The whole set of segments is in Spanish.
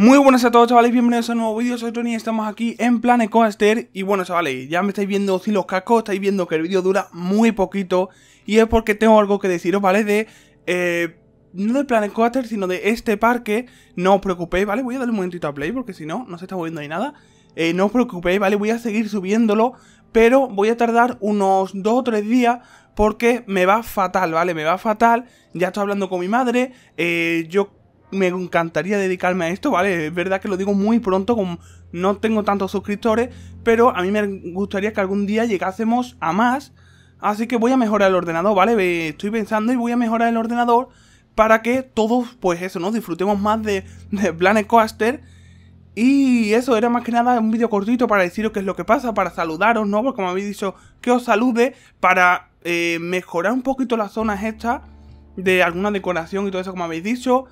Muy buenas a todos chavales, bienvenidos a un nuevo vídeo, soy Tony y estamos aquí en Planet Coaster Y bueno chavales, ya me estáis viendo los cascos, estáis viendo que el vídeo dura muy poquito Y es porque tengo algo que deciros, ¿vale? De, eh, no de Planet Coaster, sino de este parque No os preocupéis, ¿vale? Voy a darle un momentito a play porque si no, no se está moviendo ahí nada eh, No os preocupéis, ¿vale? Voy a seguir subiéndolo Pero voy a tardar unos 2 o 3 días porque me va fatal, ¿vale? Me va fatal, ya estoy hablando con mi madre, eh, yo me encantaría dedicarme a esto, ¿vale? Es verdad que lo digo muy pronto, como no tengo tantos suscriptores, pero a mí me gustaría que algún día llegásemos a más. Así que voy a mejorar el ordenador, ¿vale? Estoy pensando y voy a mejorar el ordenador para que todos, pues eso, ¿no? Disfrutemos más de, de Planet Coaster. Y eso era más que nada un vídeo cortito para deciros qué es lo que pasa, para saludaros, ¿no? Porque como habéis dicho, que os salude, para eh, mejorar un poquito las zonas estas de alguna decoración y todo eso, como habéis dicho.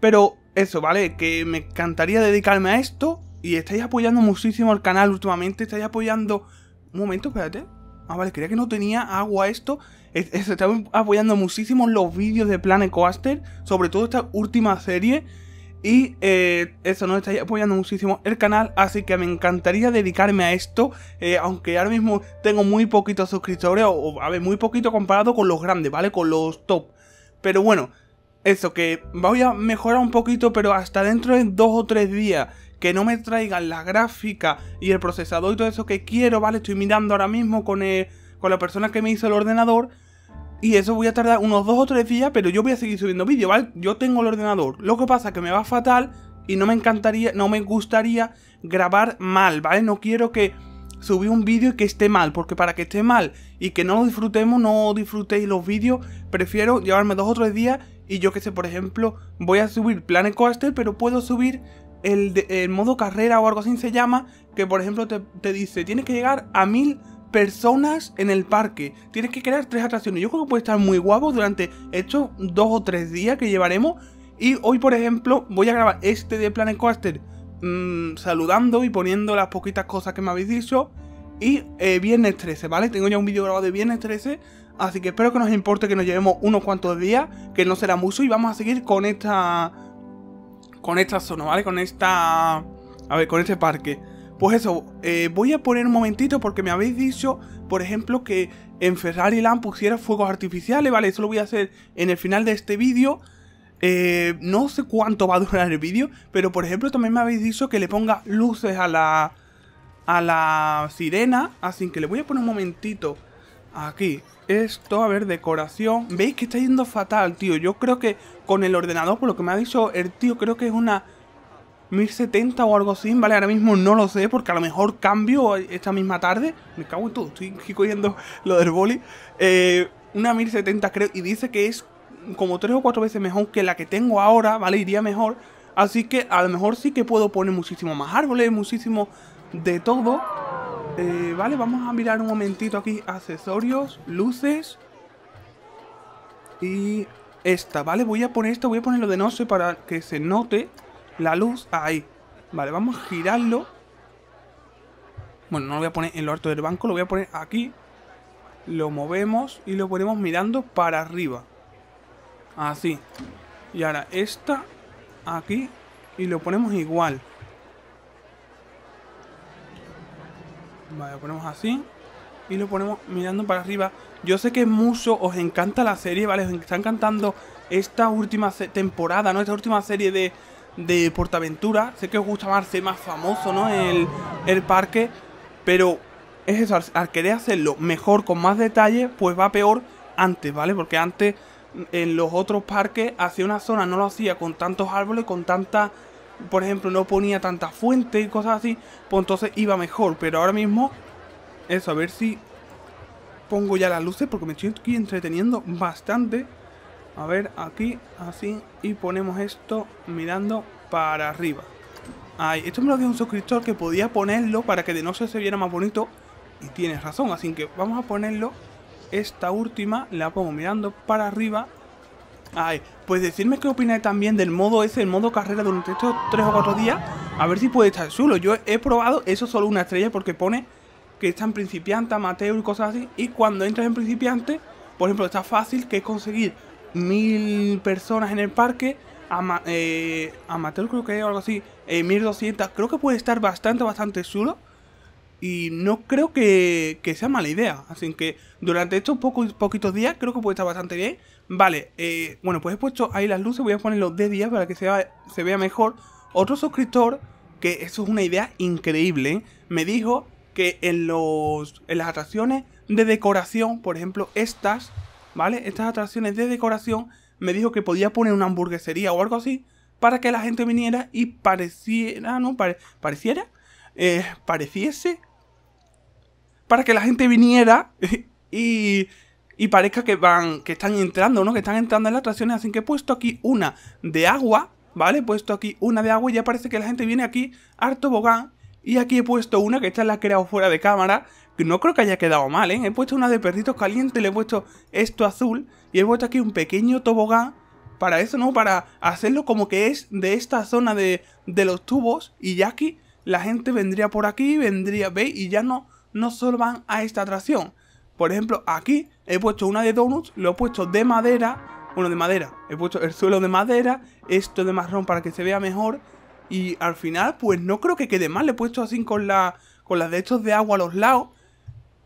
Pero eso, ¿vale? Que me encantaría dedicarme a esto y estáis apoyando muchísimo el canal últimamente, estáis apoyando... Un momento, espérate. Ah, vale, creía que no tenía agua esto. estáis apoyando muchísimo los vídeos de Planet Coaster, sobre todo esta última serie. Y eh, eso, no estáis apoyando muchísimo el canal, así que me encantaría dedicarme a esto, eh, aunque ahora mismo tengo muy poquitos suscriptores, o, a ver, muy poquito comparado con los grandes, ¿vale? Con los top. Pero bueno, eso, que voy a mejorar un poquito, pero hasta dentro de dos o tres días. Que no me traigan la gráfica y el procesador y todo eso que quiero, ¿vale? Estoy mirando ahora mismo con, el, con la persona que me hizo el ordenador. Y eso voy a tardar unos dos o tres días, pero yo voy a seguir subiendo vídeo, ¿vale? Yo tengo el ordenador. Lo que pasa es que me va fatal y no me encantaría, no me gustaría grabar mal, ¿vale? No quiero que subí un vídeo y que esté mal, porque para que esté mal y que no lo disfrutemos, no disfrutéis los vídeos, prefiero llevarme dos o tres días y yo que sé, por ejemplo, voy a subir Planet Coaster, pero puedo subir el, modo carrera o algo así se llama, que por ejemplo te, dice, tienes que llegar a mil personas en el parque. Tienes que crear tres atracciones. Yo creo que puede estar muy guapo durante estos dos o tres días que llevaremos. Y hoy, por ejemplo, voy a grabar este de Planet Coaster mm, saludando y poniendo las poquitas cosas que me habéis dicho. Y eh, viernes 13, ¿vale? Tengo ya un vídeo grabado de viernes 13 Así que espero que nos importe que nos llevemos unos cuantos días, que no será mucho, y vamos a seguir con esta. Con esta zona, ¿vale? Con esta. A ver, con este parque. Pues eso, eh, voy a poner un momentito porque me habéis dicho, por ejemplo, que en Ferrari Land pusiera fuegos artificiales, ¿vale? Eso lo voy a hacer en el final de este vídeo. Eh, no sé cuánto va a durar el vídeo, pero por ejemplo también me habéis dicho que le ponga luces a la... A la sirena, así que le voy a poner un momentito Aquí. Esto, a ver, decoración. ¿Veis que está yendo fatal, tío? Yo creo que con el ordenador, por lo que me ha dicho el tío, creo que es una 1070 o algo así, ¿vale? Ahora mismo no lo sé, porque a lo mejor cambio esta misma tarde. Me cago en todo, estoy cogiendo lo del boli. Eh, una 1070 creo, y dice que es como tres o cuatro veces mejor que la que tengo ahora, ¿vale? Iría mejor. Así que a lo mejor sí que puedo poner muchísimo más árboles, muchísimo de todo. Eh, vale, vamos a mirar un momentito aquí accesorios, luces y esta, ¿vale? Voy a poner esto, voy a ponerlo de sé para que se note la luz ahí. Vale, vamos a girarlo. Bueno, no lo voy a poner en lo alto del banco, lo voy a poner aquí. Lo movemos y lo ponemos mirando para arriba. Así. Y ahora esta aquí y lo ponemos igual. Vale, lo ponemos así. Y lo ponemos mirando para arriba. Yo sé que mucho os encanta la serie, ¿vale? Os está encantando esta última temporada, ¿no? Esta última serie de, Portaventura. Sé que os gusta más ser más famoso, ¿no? El, el parque. Pero es eso, al, al, querer hacerlo mejor, con más detalle, pues va peor antes, ¿vale? Porque antes en los otros parques hacía una zona, no lo hacía con tantos árboles, con tanta por ejemplo, no ponía tanta fuente y cosas así, pues entonces iba mejor. Pero ahora mismo, eso, a ver si pongo ya las luces porque me estoy aquí entreteniendo bastante. A ver, aquí, así, y ponemos esto mirando para arriba. Ay, esto me lo dio un suscriptor que podía ponerlo para que de noche se viera más bonito. Y tienes razón, así que vamos a ponerlo. Esta última la pongo mirando para arriba pues decirme qué opináis también del modo ese, el modo carrera durante estos 3 o 4 días. A ver si puede estar chulo. Yo he probado eso solo una estrella porque pone que está en principiante, amateur y cosas así. Y cuando entras en principiante, por ejemplo, está fácil que conseguir mil personas en el parque. Eh, amateur creo que es algo así. 1200. Eh, creo que puede estar bastante, bastante chulo. Y no creo que, que sea mala idea. Así que durante estos pocos, poquitos días creo que puede estar bastante bien. Vale, eh, bueno, pues he puesto ahí las luces, voy a ponerlo de día para que se, vea, se vea mejor. Otro suscriptor, que eso es una idea increíble, me dijo que en, los, en las atracciones de decoración, por ejemplo estas, ¿vale? Estas atracciones de decoración, me dijo que podía poner una hamburguesería o algo así para que la gente viniera y pareciera, ¿no? pareciera, eh, pareciese, para que la gente viniera y y parezca que van, que están entrando, ¿no? Que están entrando en las atracciones, así que he puesto aquí una de agua, ¿vale? He puesto aquí una de agua y ya parece que la gente viene aquí harto tobogán y aquí he puesto una que esta la he creado fuera de cámara, que no creo que haya quedado mal, ¿eh? He puesto una de perritos calientes, le he puesto esto azul y he puesto aquí un pequeño tobogán para eso, ¿no? Para hacerlo como que es de esta zona de, de los tubos y ya aquí la gente vendría por aquí, vendría, ¿veis? Y ya no, no solo van a esta atracción, por ejemplo, aquí he puesto una de donuts, lo he puesto de madera, bueno, de madera, he puesto el suelo de madera, esto de marrón para que se vea mejor y al final pues no creo que quede mal, le he puesto así con la con las de estos de agua a los lados.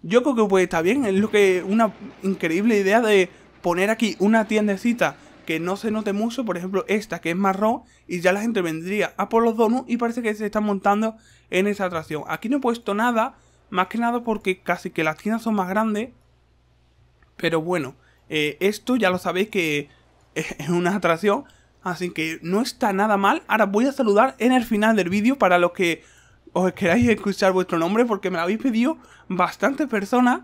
Yo creo que puede estar bien, es lo que una increíble idea de poner aquí una tiendecita que no se note mucho, por ejemplo esta que es marrón, y ya la gente vendría a por los donuts y parece que se están montando en esa atracción. Aquí no he puesto nada, más que nada porque casi que las tiendas son más grandes. Pero bueno, eh, esto ya lo sabéis que es una atracción. Así que no está nada mal. Ahora voy a saludar en el final del vídeo para los que os queráis escuchar vuestro nombre porque me lo habéis pedido bastantes personas.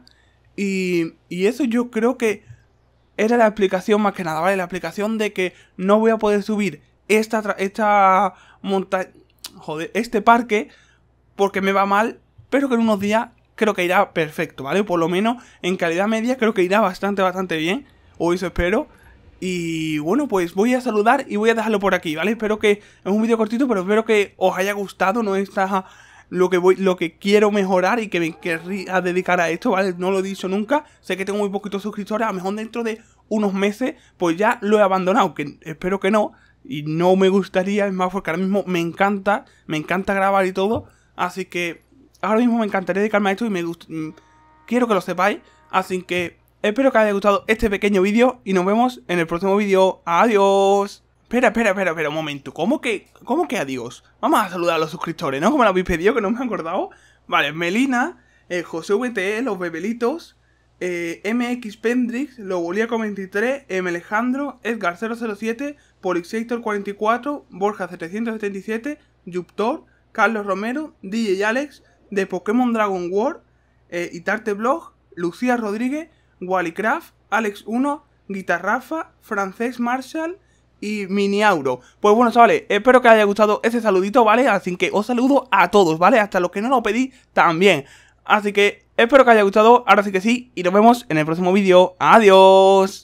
Y, y eso yo creo que era la explicación más que nada, ¿vale? La explicación de que no voy a poder subir esta, esta montaña, joder, este parque porque me va mal pero que en unos días creo que irá perfecto, ¿vale? Por lo menos en calidad media creo que irá bastante, bastante bien, Hoy se espero. Y bueno, pues voy a saludar y voy a dejarlo por aquí, ¿vale? Espero que es un vídeo cortito, pero espero que os haya gustado, no está lo que voy, lo que quiero mejorar y que me querría dedicar a esto, ¿vale? No lo he dicho nunca, sé que tengo muy poquitos suscriptores, a lo mejor dentro de unos meses, pues ya lo he abandonado, que espero que no, y no me gustaría, es más, porque ahora mismo me encanta, me encanta grabar y todo, así que ahora mismo me encantaría dedicarme a esto y me mm, quiero que lo sepáis. Así que espero que os haya gustado este pequeño vídeo y nos vemos en el próximo vídeo. ¡Adiós! Espera, espera, espera, espera, un momento. ¿Cómo que, cómo que adiós? Vamos a saludar a los suscriptores, ¿no? Como lo habéis pedido, que no me he acordado. Vale, Melina, eh, José VTE, Los Bebelitos, eh, MX Pendrix, 23 M. Alejandro, Edgar007, Polixector44, Borja777, Yuptor Carlos Romero, DJ Alex, de Pokémon Dragon War, eh, Itarte Blog, Lucía Rodríguez, Wallycraft, Alex1, Guitarrafa, Francés Marshall y Miniauro. Pues bueno, chavales, espero que os haya gustado ese saludito, ¿vale? Así que os saludo a todos, ¿vale? Hasta los que no lo pedí también. Así que espero que haya gustado, ahora sí que sí, y nos vemos en el próximo vídeo. ¡Adiós!